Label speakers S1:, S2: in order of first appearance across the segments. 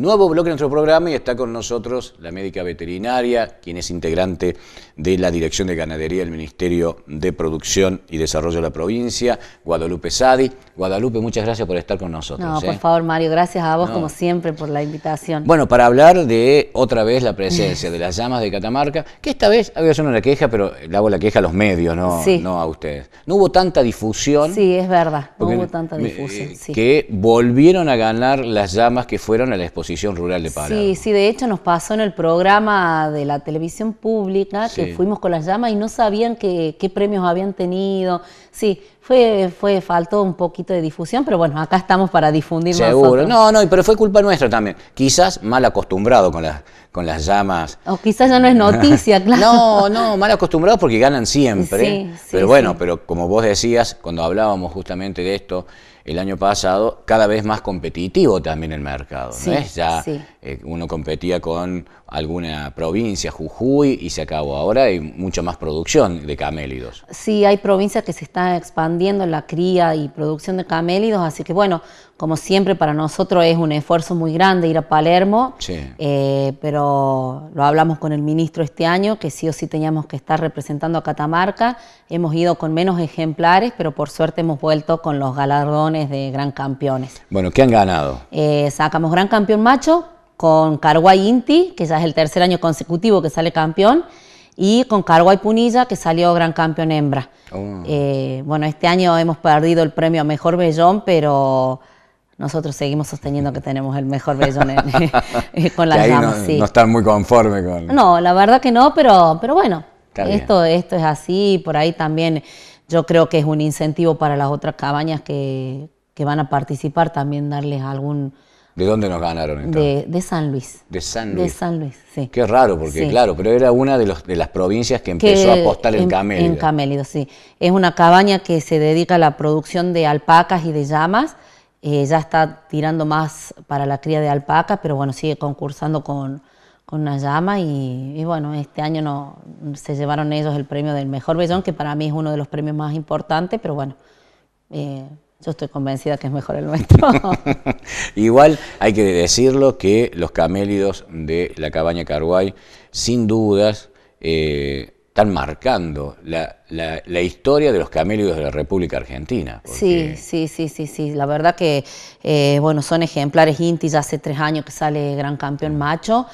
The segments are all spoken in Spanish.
S1: nuevo bloque de nuestro programa y está con nosotros la médica veterinaria, quien es integrante de la Dirección de Ganadería del Ministerio de Producción y Desarrollo de la provincia, Guadalupe Sadi. Guadalupe, muchas gracias por estar con nosotros. No, por ¿eh?
S2: favor, Mario, gracias a vos como siempre por la invitación.
S1: Bueno, para hablar de otra vez la presencia de las llamas de Catamarca, que esta vez ah, había una queja, pero le hago la queja a los medios, no, a ustedes. No hubo tanta difusión.
S2: Sí, es verdad, no hubo tanta difusión. Eh,
S1: que volvieron a ganar las llamas que fueron a la exposición Rural de Sí,
S2: sí, de hecho nos pasó en el programa de la televisión pública que fuimos con las llamas y no sabían qué premios habían tenido. Sí, fue, fue, faltó un poquito de difusión, pero bueno, acá estamos para difundir Seguro. No, no,
S1: pero fue culpa nuestra también. Quizás mal acostumbrado con las, con las llamas.
S2: O quizás ya no es noticia, claro. no, no,
S1: mal acostumbrado porque ganan siempre. pero bueno, pero como vos decías, cuando hablábamos justamente de esto, el año pasado cada vez más competitivo también el mercado. Eh, uno competía con alguna provincia, Jujuy, y se acabó. Ahora hay mucha más producción de camélidos.
S2: Sí, hay provincias que se están expandiendo en la cría y producción de camélidos, así que bueno, como siempre para nosotros es un esfuerzo muy grande ir a Palermo, eh, pero lo hablamos con el ministro este año, que sí o sí teníamos que estar representando a Catamarca, hemos ido con menos ejemplares, pero por suerte hemos vuelto con los galardones de gran campeones.
S1: Bueno, ¿qué han ganado?
S2: Eh, sacamos gran campeón macho, con Carguay Inti, que ya es el tercer año consecutivo que sale campeón, y con Carguay Punilla, que salió gran campeón hembra. Ah. Eh, bueno, este año hemos perdido el premio a Mejor Bellón, pero nosotros seguimos sosteniendo que tenemos el mejor bellón en, eh, con las No,
S1: están muy conformes con...
S2: No, la verdad que no, pero, pero bueno, esto, esto es así, por ahí también yo creo que es un incentivo para las otras cabañas que, que van a participar, también darles algún
S1: ¿De dónde nos ganaron
S2: entonces? De, San Luis.
S1: De San Luis. De San Luis, sí. Qué raro, porque claro, pero era una de, los, de las provincias que empezó a apostar en, el camélido. En
S2: camélido, sí. Es una cabaña que se dedica a la producción de alpacas y de llamas. Eh, ya está tirando más para la cría de alpacas, pero bueno, sigue concursando con, una llama. Y, bueno, este año no, se llevaron ellos el premio del mejor vellón, que para mí es uno de los premios más importantes, pero bueno. Eh, yo estoy convencida que es mejor el nuestro.
S1: Igual hay que decirlo que los camélidos de la cabaña Carguay, sin dudas, eh, están marcando la, historia de los camélidos de la República Argentina. Sí,
S2: sí, sí, sí, sí. La verdad que, eh, bueno, son ejemplares. Inti ya hace tres años que sale gran campeón mm. macho.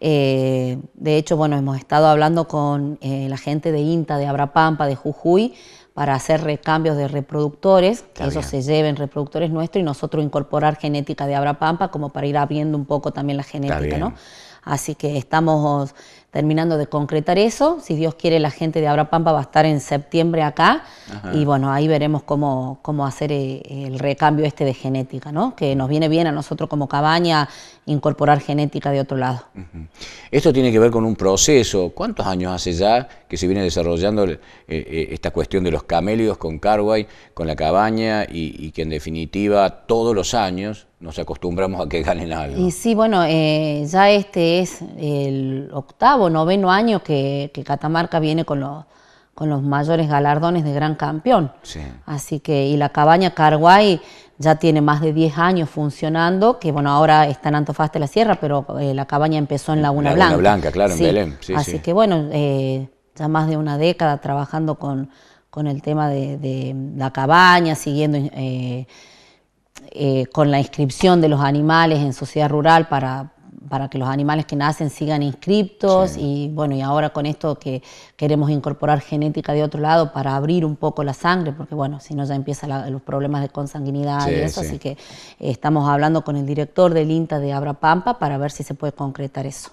S2: Eh, de hecho, bueno, hemos estado hablando con la gente de INTA, de Abrapampa, de Jujuy, para hacer recambios de reproductores, que esos se lleven reproductores nuestros y nosotros incorporar genética de Abra Pampa como para ir abriendo un poco también la genética, ¿no? Así que estamos terminando de concretar eso. Si Dios quiere, la gente de Abra Pampa va a estar en septiembre acá y bueno, ahí veremos cómo, cómo hacer eh, el recambio este de genética, ¿no? que nos viene bien a nosotros como cabaña incorporar genética de otro lado.
S1: Esto tiene que ver con un proceso. ¿Cuántos años hace ya que se viene desarrollando eh, eh, esta cuestión de los camélidos con Carway, con la cabaña y que en definitiva todos los años nos acostumbramos a que ganen
S2: algo. Y sí, bueno, eh, ya este es el octavo, noveno año que, Catamarca viene con los, con los mayores galardones de gran campeón. Sí. Así que, y la cabaña Carguay ya tiene más de 10 años funcionando, que bueno, ahora está en Antofaste la Sierra, pero eh, la cabaña empezó en Laguna Blanca. Laguna Blanca, claro, en Belén. Sí, Así que bueno, eh, ya más de una década trabajando con, con el tema de, la cabaña, siguiendo... Eh, con la inscripción de los animales en sociedad rural para, para que los animales que nacen sigan inscriptos y bueno, y ahora con esto que queremos incorporar genética de otro lado para abrir un poco la sangre, porque bueno, si no ya empiezan los problemas de consanguinidad y eso, así que eh, estamos hablando con el director del INTA de Abra Pampa para ver si se puede concretar eso.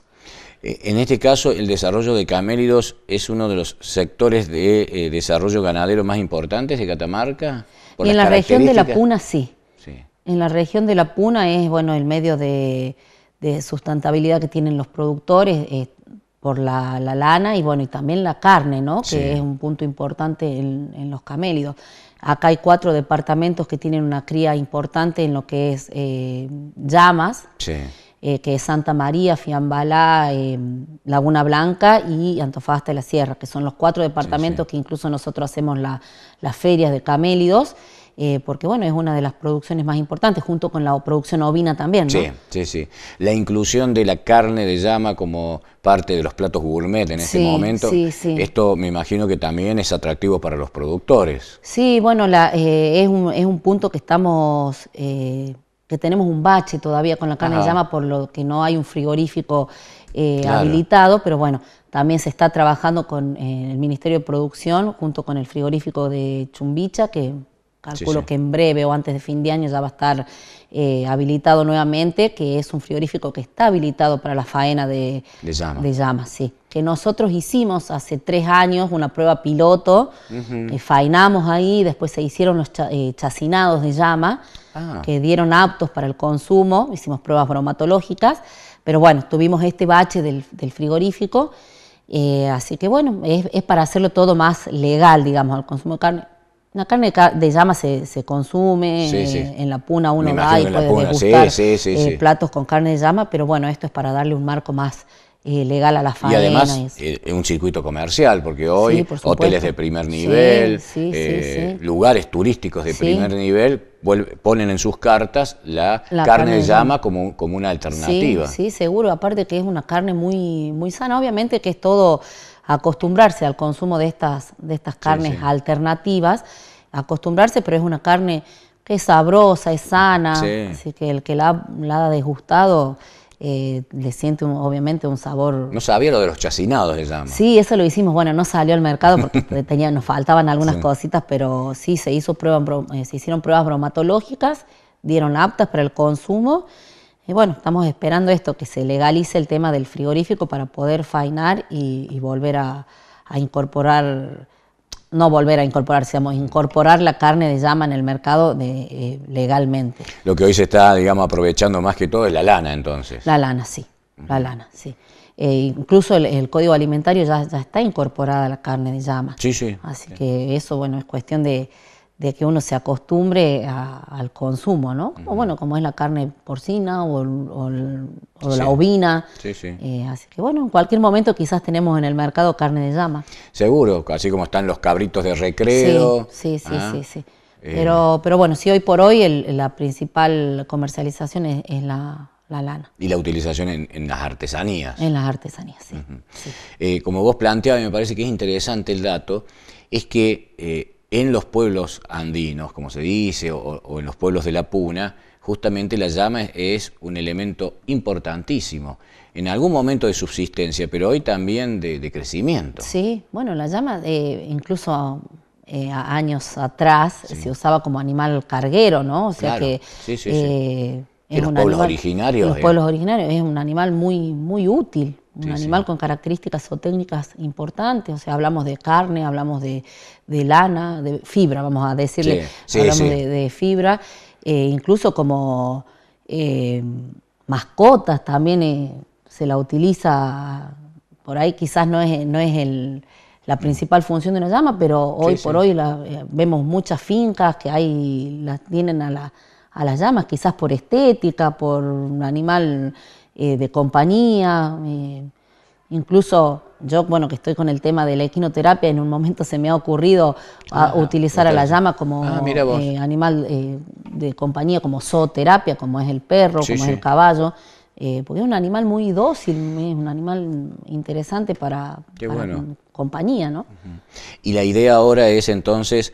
S1: Eh, en este caso, el desarrollo de camélidos es uno de los sectores de desarrollo ganadero más importantes de Catamarca.
S2: y en la región de La Puna sí. En la región de la Puna es bueno el medio de, sustentabilidad que tienen los productores eh, por la, lana y bueno y también la carne, ¿no? Que es un punto importante en, los camélidos. Acá hay cuatro departamentos que tienen una cría importante en lo que es eh, llamas, eh, que es Santa María, Fiambalá, Laguna Blanca y Antofagasta de la Sierra, que son los cuatro departamentos que incluso nosotros hacemos las ferias de camélidos. Eh, porque bueno, es una de las producciones más importantes, junto con la producción ovina también. ¿no? Sí,
S1: sí, sí. La inclusión de la carne de llama como parte de los platos gourmet en este momento, sí, sí. esto me imagino que también es atractivo para los productores.
S2: Sí, bueno, eh, es, un, punto que estamos... Eh, que tenemos un bache todavía con la carne de llama por lo que no hay un frigorífico habilitado, pero bueno, también se está trabajando con el Ministerio de Producción junto con el frigorífico de Chumbicha, que Calculo que en breve o antes de fin de año ya va a estar eh, habilitado nuevamente, que es un frigorífico que está habilitado para la faena de, de llamas. llama, sí. Que nosotros hicimos hace tres años una prueba piloto, uh faenamos ahí, después se hicieron los eh, chacinados de llama, ah. que dieron aptos para el consumo, hicimos pruebas bromatológicas, pero bueno, tuvimos este bache del, frigorífico. así que bueno, es para hacerlo todo más legal, digamos, al consumo de carne la carne de llama se, consume, en la puna uno va y puede degustar eh, platos con carne de llama, pero bueno, esto es para darle un marco más eh, legal a la faena. Y además
S1: eh, es un circuito comercial, porque hoy hoteles de primer nivel, lugares turísticos de primer nivel ponen en sus cartas la, carne, de llama, Como, como, una alternativa. Sí,
S2: seguro, aparte que es una carne muy, muy sana, obviamente que es todo acostumbrarse al consumo de estas, de estas carnes alternativas, acostumbrarse, pero es una carne que es sabrosa, es sana, así que el que la, ha degustado eh, le siente obviamente un sabor...
S1: No sabía lo de los chacinados, se llama. Sí,
S2: eso lo hicimos, bueno, no salió al mercado porque tenía, nos faltaban algunas cositas, pero sí se, hizo pruebas eh, se hicieron pruebas bromatológicas, dieron aptas para el consumo y bueno, estamos esperando esto, que se legalice el tema del frigorífico para poder fainar y, volver a, incorporar, no volver a incorporar, sino incorporar la carne de llama en el mercado de, eh, legalmente.
S1: Lo que hoy se está, digamos, aprovechando más que todo es la lana, entonces. La
S2: lana, sí, la lana, sí. Eh, incluso el, código alimentario ya, ya, está incorporada la carne de llama. Sí, sí. Así que eso, bueno, es cuestión de, de que uno se acostumbre al consumo, ¿no? Como, Bueno, como es la carne porcina o, la ovina. Sí, sí. Eh, así que bueno, en cualquier momento quizás tenemos en el mercado carne de llama.
S1: Seguro, así como están los cabritos de recreo. Sí, sí, sí, ah. sí. Eh. Pero,
S2: pero bueno, sí, hoy por hoy la principal comercialización es, la, lana.
S1: Y la utilización en, las artesanías. En las artesanías, sí. Eh, como vos planteabas, me parece que es interesante el dato, es que en los pueblos andinos, como se dice, o, en los pueblos de la puna, justamente la llama es un elemento importantísimo, en algún momento de subsistencia, pero hoy también de, crecimiento.
S2: Sí, bueno, la llama eh, incluso eh, años atrás se usaba como animal carguero, ¿no? O sea que... Eh, en los pueblos originarios. los pueblos originarios es un animal muy, muy útil un animal con características técnicas importantes, o sea, hablamos de carne, hablamos de, lana, de fibra, vamos a decirle, hablamos de, fibra, eh, incluso como eh, mascotas también eh, se la utiliza, por ahí quizás no es, no es el, la mm. principal función de una llama, pero hoy por hoy vemos muchas fincas que hay, las tienen a, la, a las llamas, quizás por estética, por un animal eh, de compañía. Eh, incluso yo, bueno, que estoy con el tema de la equinoterapia, en un momento se me ha ocurrido ah, ah, utilizar a la llama como ah, eh, animal de compañía, como zooterapia, como es el perro, como es el caballo. porque es un animal muy dócil, es un animal interesante para, compañía, ¿no?
S1: Y la idea ahora es entonces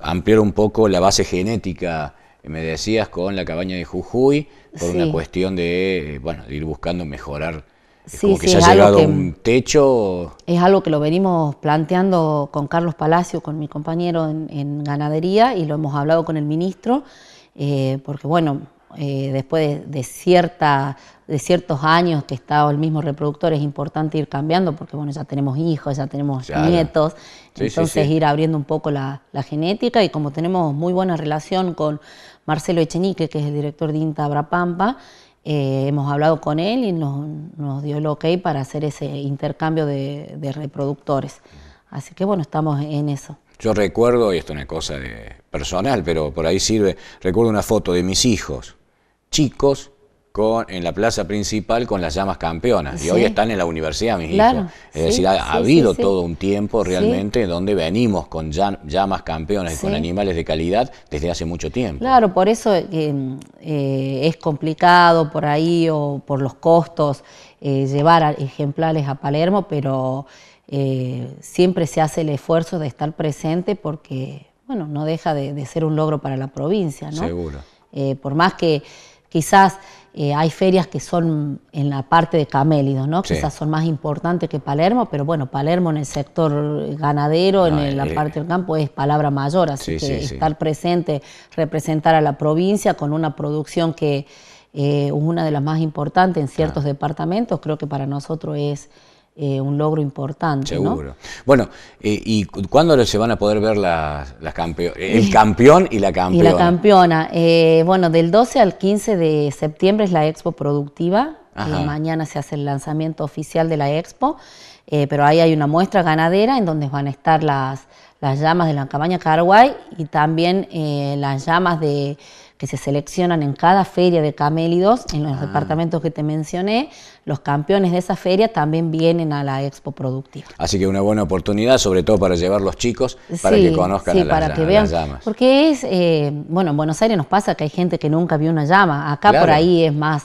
S1: ampliar un poco la base genética me decías, con la cabaña de Jujuy, por una cuestión de, eh, bueno, ir buscando mejorar.
S2: Es eh, que sí, ha llegado un
S1: techo.
S2: Es algo que lo venimos planteando con Carlos Palacio, con mi compañero en, ganadería, y lo hemos hablado con el ministro, eh, porque bueno, eh, después de, cierta, de ciertos años que está el mismo reproductor, es importante ir cambiando porque bueno, ya tenemos hijos, ya tenemos nietos,
S1: entonces ir
S2: abriendo un poco la, genética y como tenemos muy buena relación con Marcelo Echenique, que es el director de INTA Abrapampa, eh, hemos hablado con él y nos, nos, dio el ok para hacer ese intercambio de, reproductores. Así que bueno, estamos en eso.
S1: Yo recuerdo, y esto es una cosa de personal, pero por ahí sirve, recuerdo una foto de mis hijos chicos con, en la plaza principal con las llamas campeonas. Y hoy están en la universidad, mis hijos. Es decir, ha, habido todo un tiempo realmente donde venimos con llamas campeonas y con animales de calidad desde hace mucho tiempo.
S2: Claro, por eso eh, eh, es complicado por ahí o por los costos eh, llevar ejemplares a Palermo, pero siempre se hace el esfuerzo de estar presente porque, bueno, no deja de, de ser un logro para la provincia, ¿no? Seguro. por más que Quizás eh, hay ferias que son en la parte de camélidos, ¿no? Quizás son más importantes que Palermo, pero bueno, Palermo en el sector ganadero, en la eh, parte del campo, es palabra mayor, así que estar presente, representar a la provincia con una producción que es eh, una de las más importantes en ciertos departamentos, creo que para nosotros es eh, un logro importante. Seguro.
S1: Bueno, eh, ¿y cuándo se van a poder ver las, las el campeón y la campeona? Y la
S2: campeona. Eh, bueno, del 12 al 15 de septiembre es la expo productiva. mañana se hace el lanzamiento oficial de la expo, pero ahí hay una muestra ganadera en donde van a estar las, las llamas de la cabaña Carguay y también las llamas de que se seleccionan en cada feria de camélidos, en los ah. departamentos que te mencioné, los campeones de esa feria también vienen a la expo productiva.
S1: Así que una buena oportunidad, sobre todo para llevar los chicos, para que conozcan a las, para que vean, llamas.
S2: Porque es, eh, bueno, en Buenos Aires nos pasa que hay gente que nunca vio una llama, acá por ahí es más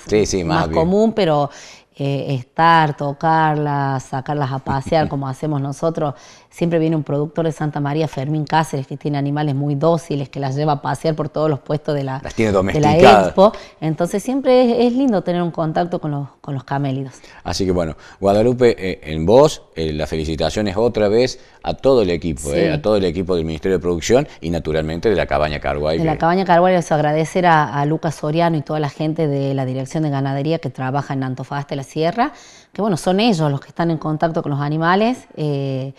S2: común, pero eh, estar, tocarlas, sacarlas a pasear como hacemos nosotros. Siempre viene un productor de Santa María, Fermín Cáceres, que tiene animales muy dóciles, que las lleva a pasear por todos los puestos de la, expo. Entonces siempre es, lindo tener un contacto con los, camélidos.
S1: Así que bueno, Guadalupe, eh, en vos, eh, las felicitaciones otra vez a todo el equipo, a todo el equipo del Ministerio de Producción y naturalmente de la Cabaña Carguay. De la
S2: Cabaña Carguay les agradecer a, Lucas Soriano y toda la gente de la Dirección de Ganadería que trabaja en Antofagasta, sierra, que bueno, son ellos los que están en contacto con los animales, eh,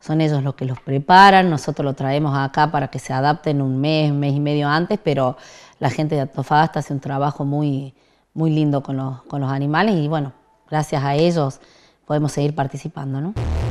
S2: son ellos los que los preparan, nosotros lo traemos acá para que se adapten un mes, mes y medio antes, pero la gente de Antofagasta hace un trabajo muy, muy lindo con los, con los animales y bueno, gracias a ellos podemos seguir participando. ¿no?